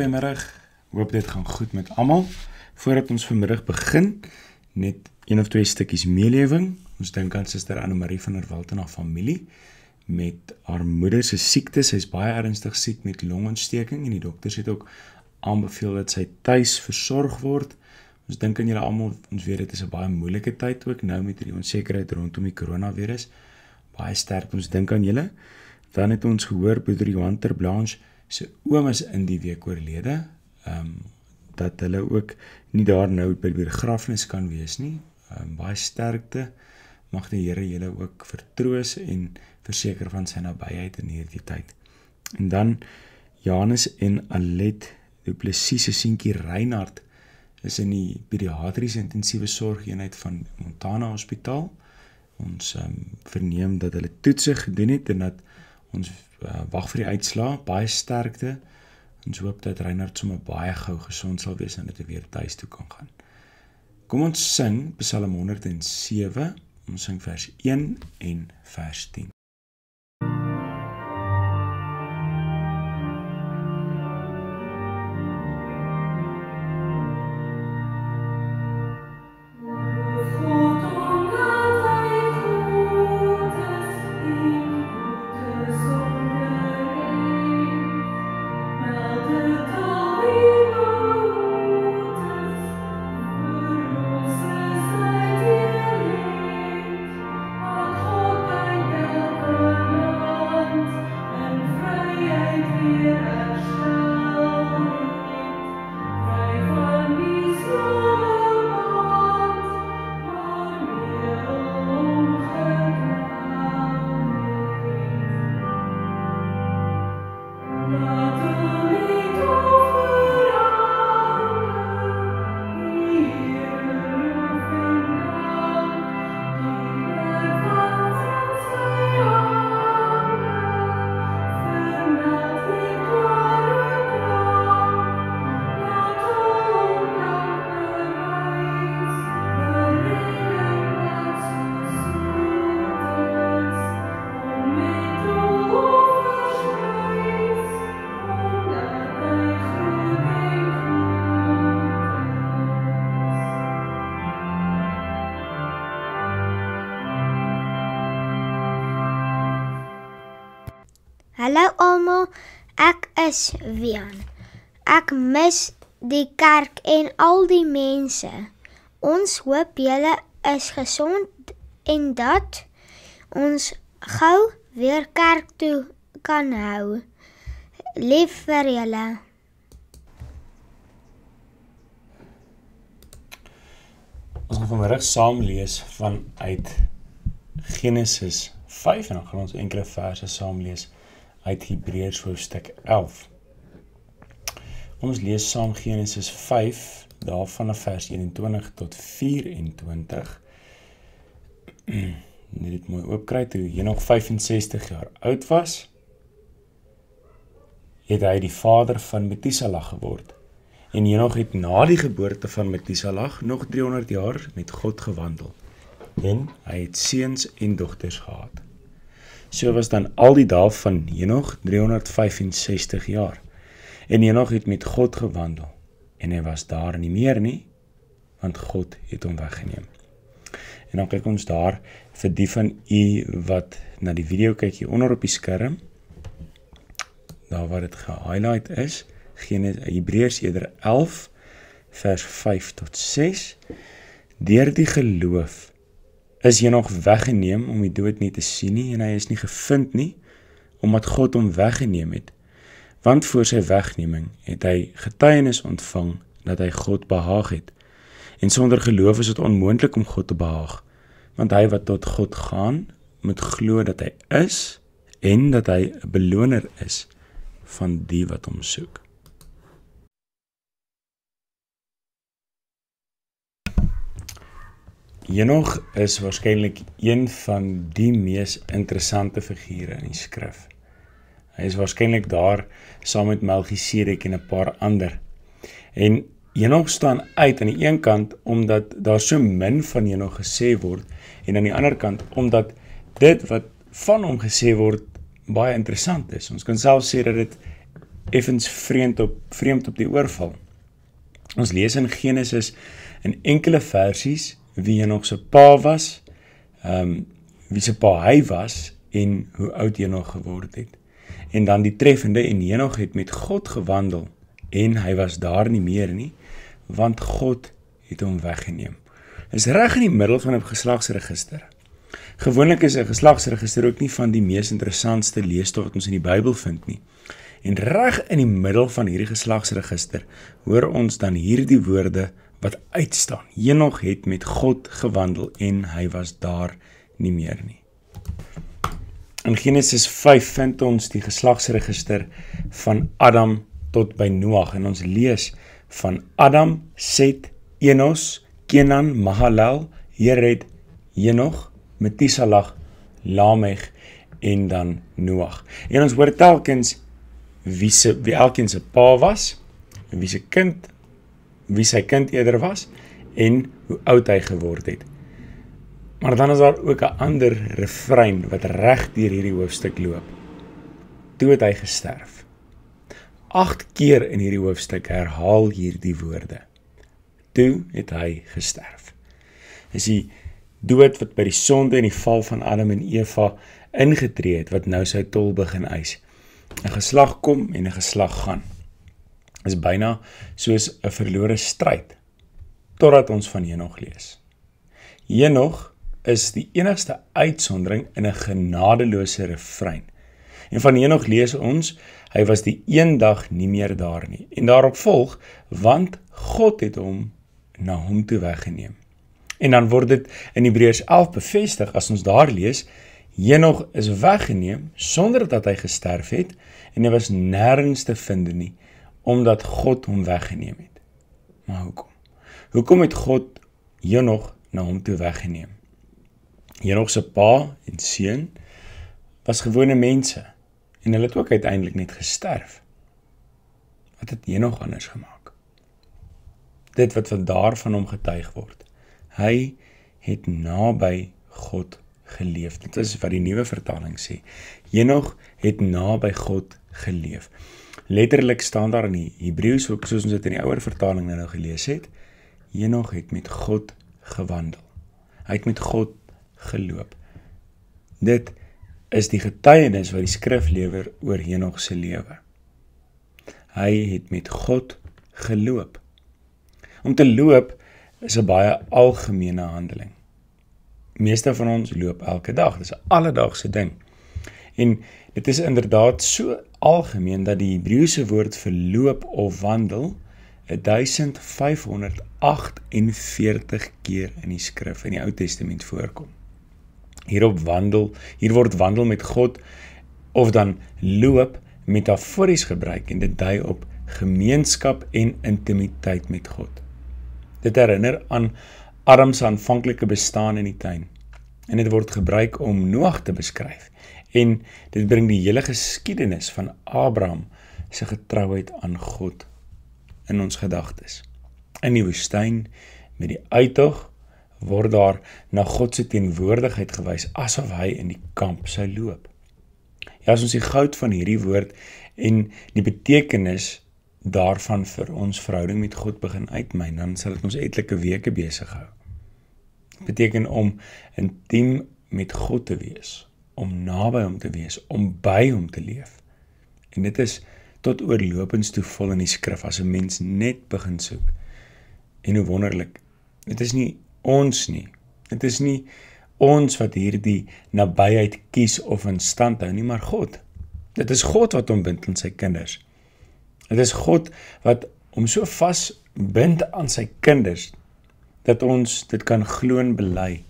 goeiemôre. Hoop dit gaan goed met almal. Voordat ons vanmiddag begin, net een of twee stukkies meelewing. Ons dink aan Suster Anne Marie van der Walt en haar familie met haar moeder se siekte. Sy's baie ernstig siek met longontsteking en die dokters het ook aanbeveel dat sy tuis versorg word. Ons dink aan julle almal. Ons weet dit is 'n baie moeilike tyd ook nou met hierdie onsekerheid rondom die koronavirus. Baie sterk. Ons dink aan julle. Dan het ons gehoor broeder Johan ter Blanche se oom is in die week oorlede. Ehm um, dat hulle ook nie daar nou by die begrafnis kan wees nie. Ehm um, baie sterkte. Mag die Here julle ook vertroos en verseker van sy nabyheid in hierdie tyd. En dan Janus en Alet Die plesiese seentjie Reinhard is in die pediatriese intensiewe sorgeenheid van Montana Hospitaal. Ons um, verneem dat hulle toetse gedoen het en dat ons uh, wag vir die uitslaa, baie sterkte. Ons hoop dat Reinhard sommer baie gou gesond sal wees en dit weer tuis toe kan gaan. Kom ons sing Psalm 107. Ons sing vers 1 en vers 10. Hallo almal. Ek is Wian. Ek mis die kerk en al die mense. Ons hoop julle is gesond en dat ons gou weer kerk toe kan hou. Lief vir julle. Ons gaan vanoggend saam lees vanuit Genesis 5 en dan gaan ons enkele verse saam lees uit Hebreërs hoofstuk 11. Ons lees saam Genesis 5 daarvan af vers 21 tot 24. Net dit mooi oopkry toe Henog 65 jaar oud was, het hy die vader van Metusalag geword. En Henog het na die geboorte van Metusalag nog 300 jaar met God gewandel en hy het seuns en dogters gehad. So was dan al die dae van Henog 365 jaar. En Henog het met God gewandel en hy was daar nie meer nie want God het hom weggeneem. En dan kyk ons daar vir die van u wat na die video kyk hier onder op die skerm. Daar waar dit ge-highlight is, Genesis Hebreërs 11 vers 5 tot 6. Deur die geloof is hy nog weggeneem om die dood nie te sien nie en hy is nie gevind nie omdat God hom weggeneem het. Want voor sy wegneming het hy getuienis ontvang dat hy God behaag het. En sonder geloof is dit onmoontlik om God te behaag, want hy wat tot God gaan, moet glo dat hy is en dat hy 'n beloner is van die wat hom soek. Henog is waarskynlik een van die mees interessante figure in die skrif. Hy is waarskynlik daar saam met Melchisedek en 'n paar ander. En Henog staan uit aan die een kant omdat daar so min van Henog gesê word en aan die ander kant omdat dit wat van hom gesê word baie interessant is. Ons kan self sê dat dit effens vreemd op vreemd op die oorval. Ons lees in Genesis in enkele versies wie Henog se pa was, ehm um, wie se pa hy was en hoe oud Henog geword het. En dan die treffende en Henog het met God gewandel en hy was daar nie meer nie, want God het hom weggeneem. Is reg in die middel van 'n geslagsregister. Gewoonlik is 'n geslagsregister ook nie van die mees interessantste leestof wat ons in die Bybel vind nie. En reg in die middel van hierdie geslagsregister hoor ons dan hierdie woorde wat uitstaan. Henog het met God gewandel en hy was daar nie meer nie. In Genesis 5 vind ons die geslagsregister van Adam tot by Noag en ons lees van Adam, Set, Enos, Kenan, Mahalal, Jared, Henog, Methusalag, Lamech en dan Noag. En ons hoor telkens wie se wie elkeen se pa was en wie se kind wie sy kind eerder was en hoe oud hy geword het. Maar dan is daar ook 'n ander refrein wat reg deur hierdie hoofstuk loop. Toe het hy gesterf. 8 keer in hierdie hoofstuk herhaal hierdie woorde. Toe het hy gesterf. Is die dood wat by die sonde en die val van Adam en Eva ingetree het wat nou sy tol begin eis. 'n Geslag kom en 'n geslag gaan is byna soos 'n verlore stryd totdat ons van Henog lees. Henog is die enigste uitsondering in 'n genadeloose refrein. En van Henog lees ons hy was die eendag nie meer daar nie. En daarop volg want God het hom na hom toe weggeneem. En dan word dit in Hebreërs 11 bevestig as ons daar lees Henog is weggeneem sonder dat hy gesterf het en hy was nêrens te vind nie omdat God hom weggeneem het. Maar hoekom? Hoekom het God Henog na hom toe weggeneem? Henog se pa en seun was gewone mense en hulle het ook uiteindelik net gesterf. Wat het Henog anders gemaak? Dit wat van daar van hom getuig word. Hy het naby God geleef. Dit is wat die nuwe vertaling sê. Henog het naby God geleef letterlik staan daar in die Hebreëse hoek soos ons dit in die ouer vertaling nou, nou gelees het, Henog het met God gewandel. Hy het met God geloop. Dit is die getuienis wat die skrif lewer oor Henog se lewe. Hy het met God geloop. Om te loop is 'n baie algemene handeling. Meeste van ons loop elke dag. Dis 'n alledaagse ding. En dit is inderdaad so algemeen dat die Hebreëse woord vir loop of wandel 1548 eh, keer in die skrif in die Ou Testament voorkom. Hierop wandel, hier word wandel met God of dan loop metafories gebruik en dit dui op gemeenskap en intimiteit met God. Dit herinner aan Adam se aanvanklike bestaan in die tuin en dit word gebruik om Noag te beskryf en dit bring die hele geskiedenis van Abraham se getrouheid aan God in ons gedagtes. In die woestyn met die uittog word daar na God se teenwoordigheid gewys asof hy in die kamp sou loop. Ja, as ons die goud van hierdie woord en die betekenis daarvan vir ons verhouding met God begin uitmyn, dan sal dit ons etlike weke besig hou. Dit beteken om intiem met God te wees, om naby hom te wees, om by hom te leef. En dit is tot oorlopends toe vol in die skrif as 'n mens net begin soek. En hoe wonderlik. Dit is nie ons nie. Dit is nie ons wat hierdie nabyheid kies of in stand hou nie, maar God. Dit is God wat hom bind aan sy kinders. Dit is God wat hom so vas bind aan sy kinders dat ons dit kan glo en bely.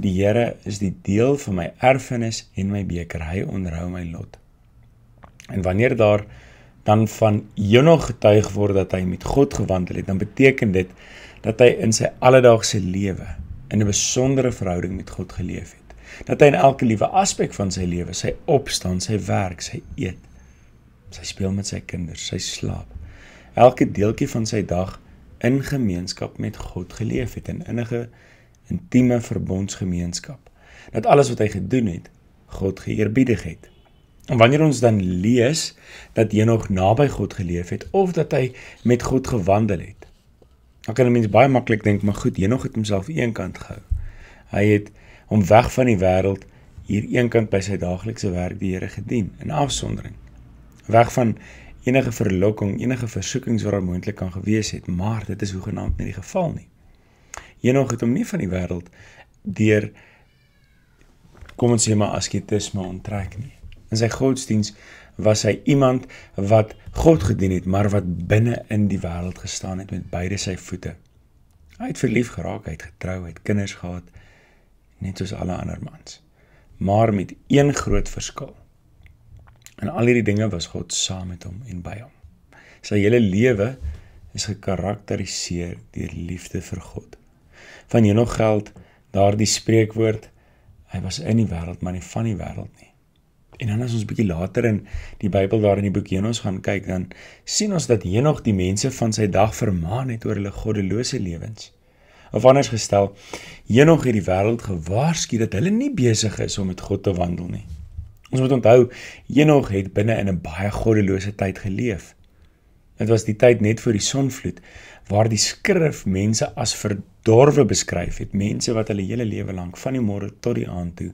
Die Here is die deel van my erfenis en my beker. Hy onderhou my lot. En wanneer daar dan van Jonah getuig word dat hy met God gewandel het, dan beteken dit dat hy in sy alledaagse lewe in 'n besondere verhouding met God geleef het. Dat hy in elke liewe aspek van sy lewe, sy opstaan, sy werk, sy eet, sy speel met sy kinders, sy slaap, elke deeltjie van sy dag in gemeenskap met God geleef het en innige intieme verbondsgemeenskap dat alles wat hy gedoen het God geëerbiedig het. En wanneer ons dan lees dat Henog naby God geleef het of dat hy met God gewandel het. Dan kan 'n mens baie maklik dink maar goed Henog het homself eenkant gehou. Hy het hom weg van die wêreld hier eenkant by sy daaglikse werk die Here gedien in afsondering. Weg van enige verlokking, enige versoekings wat daar moontlik kan gewees het, maar dit is hoegenaamd nie die geval nie. Henog het hom nie van die wêreld deur kom ons sê maar asketisme onttrek nie. In sy godsdiens was hy iemand wat God gedien het, maar wat binne in die wêreld gestaan het met beide sy voete. Hy het verlief geraak, hy het getrou, hy het kinders gehad net soos alle ander mans. Maar met een groot verskil. In al hierdie dinge was God saam met hom en by hom. Sy hele lewe is gekarakteriseer deur liefde vir God van jou nog geld, daardie spreekwoord, hy was in die wêreld, maar nie van die wêreld nie. En dan as ons bietjie later in die Bybel daar in die boek Jenos gaan kyk, dan sien ons dat Jenog die mense van sy dag vermaan het oor hulle goddelose lewens. Of anders gestel, Jenog het die wêreld gewaarsku dat hulle nie besig is om met God te wandel nie. Ons moet onthou, Jenog het binne in 'n baie goddelose tyd geleef. Dit was die tyd net voor die sonvloed waar die skrif mense as dorwe beskryf het mense wat hulle hele lewe lank van die môre tot die aand toe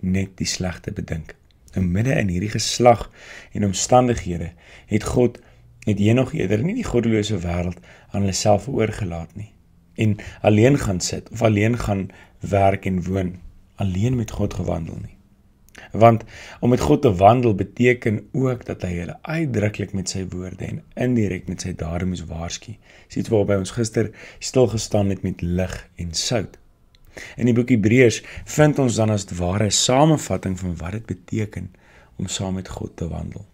net die slegste bedink. In nou midde in hierdie geslag en omstandighede het God het Henog eerder nie die goddelose wêreld aan hulle self oorgelaat nie en alleen gaan sit of alleen gaan werk en woon, alleen met God gewandel nie. Want om met God te wandel beteken ook dat hy hulle uitdruklik met sy woorde en indirek met sy dade moes waarsku. Dit waar by ons gister stil gestaan het met lig en sout. In die boek Hebreërs vind ons dan as ware samevatting van wat dit beteken om saam met God te wandel.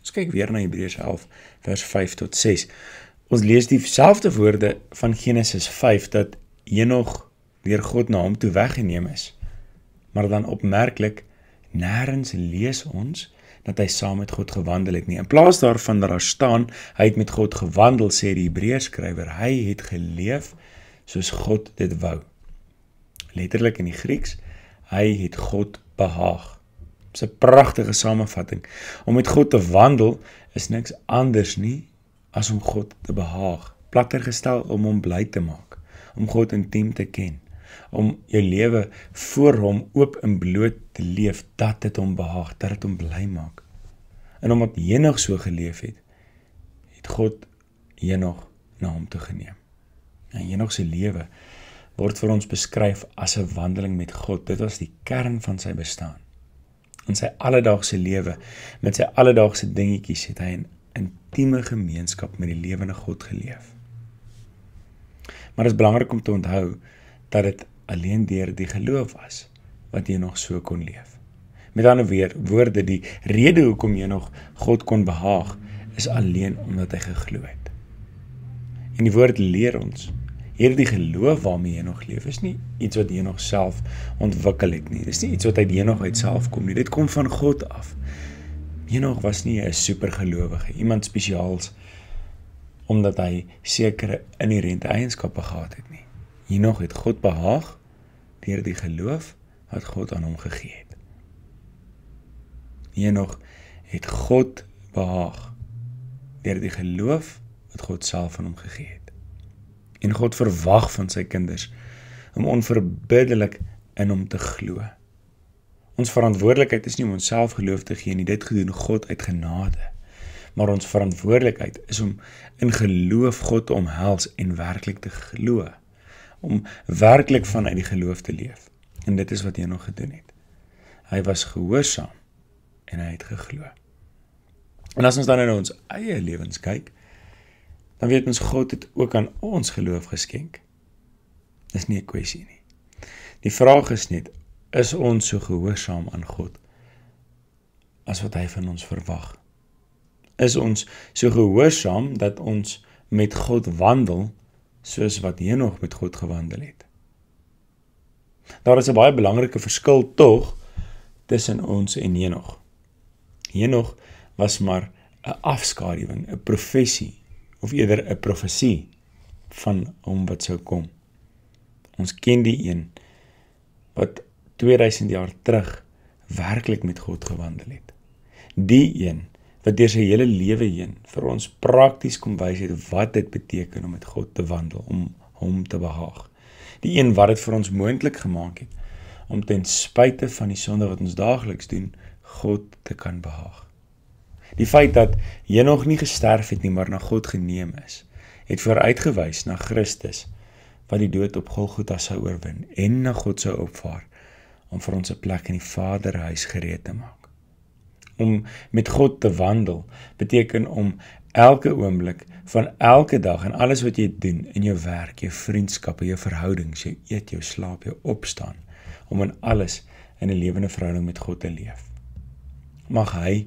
Ons kyk weer na Hebreërs 11 vers 5 tot 6. Ons lees dieselfde woorde van Genesis 5 dat Henog deur God na hom toe weggeneem is. Maar dan opmerklik Nêrens lees ons dat hy saam met God gewandel het nie. In plaas daarvan dat daar staan hy het met God gewandel, sê die Hebreërs skrywer, hy het geleef soos God dit wou. Letterlik in die Grieks, hy het God behaag. 'n Pragtige samevatting. Om met God te wandel is niks anders nie as om God te behaag. Platter gestel om hom bly te maak, om God intiem te ken om jou lewe voor hom oop en bloot te leef dat dit hom behaag, dat dit hom bly maak. En omdat Henog so geleef het, het God Henog na hom toe geneem. En Henog se lewe word vir ons beskryf as 'n wandeling met God. Dit was die kern van sy bestaan. In sy alledaagse lewe, met sy alledaagse dingetjies, het hy 'n intieme gemeenskap met die lewende God geleef. Maar dit is belangrik om te onthou dat dit alleen deur die geloof was wat jy nog so kon leef. Met ander woorde, die rede hoekom jy nog God kon behaag is alleen omdat hy geglo het. En die woord leer ons Hierdie geloof waarmee jy nog leef is nie iets wat jy nog self ontwikkel het nie. Dis nie iets wat uit jy nog uit self kom nie. Dit kom van God af. Henoch was nie 'n supergelowige, iemand spesiaals omdat hy sekere inherente eienskappe gehad het. Henog het God behaag deur die geloof wat God aan hom gegee het. Henog het God behaag deur die geloof wat God self aan hom gegee het. En God verwag van sy kinders om onverbiddelik in hom te glo. Ons verantwoordelikheid is nie om onsself geloof te gee nie, dit gedoen God uit genade. Maar ons verantwoordelikheid is om in geloof God omhels en werklik te glo om werklik vanuit die geloof te leef. En dit is wat Henog gedoen het. Hy was gehoorsaam en hy het geglo. En as ons dan nou ons eie lewens kyk, dan weet ons God het ook aan ons geloof geskenk. Dis nie 'n kwessie nie. Die vraag is net is ons so gehoorsaam aan God as wat hy van ons verwag? Is ons so gehoorsaam dat ons met God wandel soos wat Henog met God gewandel het. Daar is 'n baie belangrike verskil tog tussen ons en Henog. Henog was maar 'n afskaduwing, 'n profesie of eerder 'n profesie van hom wat sou kom. Ons ken die een wat 2000 jaar terug werklik met God gewandel het. Die een wat deur sy hele lewe heen vir ons prakties kom wys het wat dit beteken om met God te wandel, om hom te behaag. Die een wat dit vir ons moontlik gemaak het om ten spyte van die sonde wat ons daagliks doen, God te kan behaag. Die feit dat jy nog nie gesterf het nie, maar na God geneem is, het vooruitgewys na Christus wat die dood op Golgotha sou oorwin en na God sou opvaar om vir ons 'n plek in die Vaderhuis gereed te maak om met God te wandel beteken om elke oomblik van elke dag en alles wat jy doen in jou werk, jou vriendskappe, jou verhoudings, jou eet, jou slaap, jou opstaan om in alles in 'n lewende verhouding met God te leef. Mag hy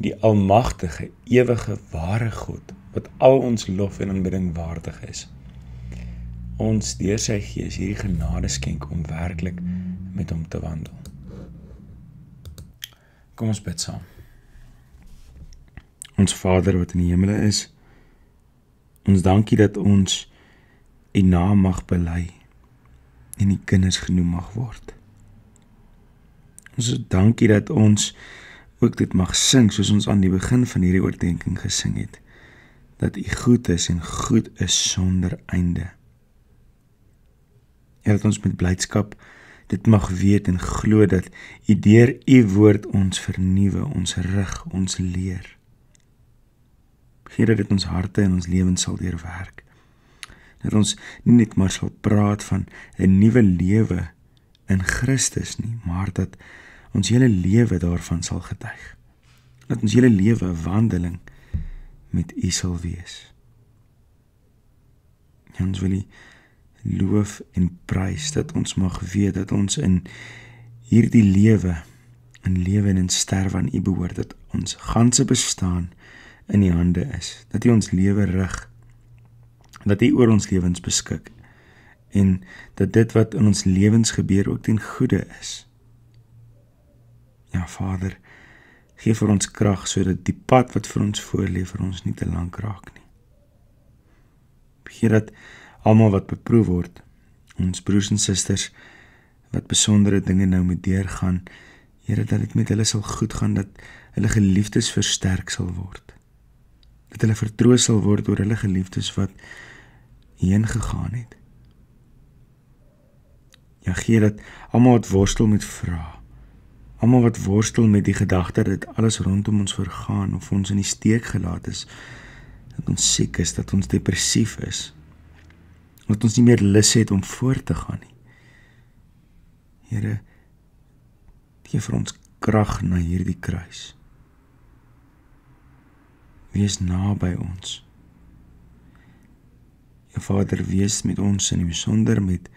die almagtige, ewige, ware God wat al ons lof en aanbidding waardig is. Ons deur sy gees hierdie genade skenk om werklik met hom te wandel. Kom ons bid saam. Ons Vader wat in die hemel is, ons dankie dat ons U naam mag bely en U kinders genoem mag word. Ons dankie dat ons ook dit mag sing soos ons aan die begin van hierdie oordeenking gesing het dat U goed is en goed is sonder einde. Ja dat ons met blydskap dit mag weet en glo dat U deur U woord ons vernuwe, ons rig, ons leer. Gee dat dit ons harte en ons lewens sal deurwerk. Dat ons nie net maar sal praat van 'n nuwe lewe in Christus nie, maar dat ons hele lewe daarvan sal getuig. Dat ons hele lewe 'n wandeling met U sal wees. En ja, ons wil loof en prys dat ons mag weet dat ons in hierdie lewe in lewe en in sterwe aan U behoort dat ons ganse bestaan in U hande is. Dat U ons lewe rig. Dat U oor ons lewens beskik en dat dit wat in ons lewens gebeur ook ten goeie is. Ja Vader, gee vir ons krag sodat die pad wat vir ons voorlê vir ons nie te lank raak nie. Begeer dat almal wat beproef word, ons broers en susters wat besondere dinge nou moet deurgaan, Here dat dit met hulle sal goed gaan dat hulle geliefdes versterk sal word dat hulle vertroos sal word oor hulle geliefdes wat heen gegaan het. Ja gee dat almal wat worstel met vra, almal wat worstel met die gedagte dat alles rondom ons vergaan of ons in die steek gelaat is, dat ons siek is, dat ons depressief is, dat ons nie meer lus het om voort te gaan nie. Here, gee vir ons krag na hierdie kruis wees naby ons. Ja Vader, wees met ons in die besonder met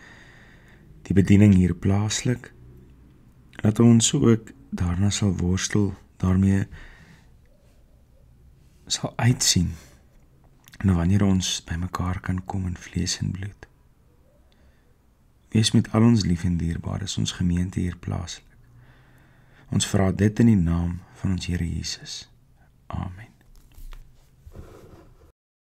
die bediening hier plaaslik dat ons ook daarna sal worstel daarmee sal uitsien en wanneer ons bymekaar kan kom in vlees en bloed. Wees met al ons lief en dierbares, ons gemeente hier plaaslik. Ons vra dit in die naam van ons Here Jesus. Amen.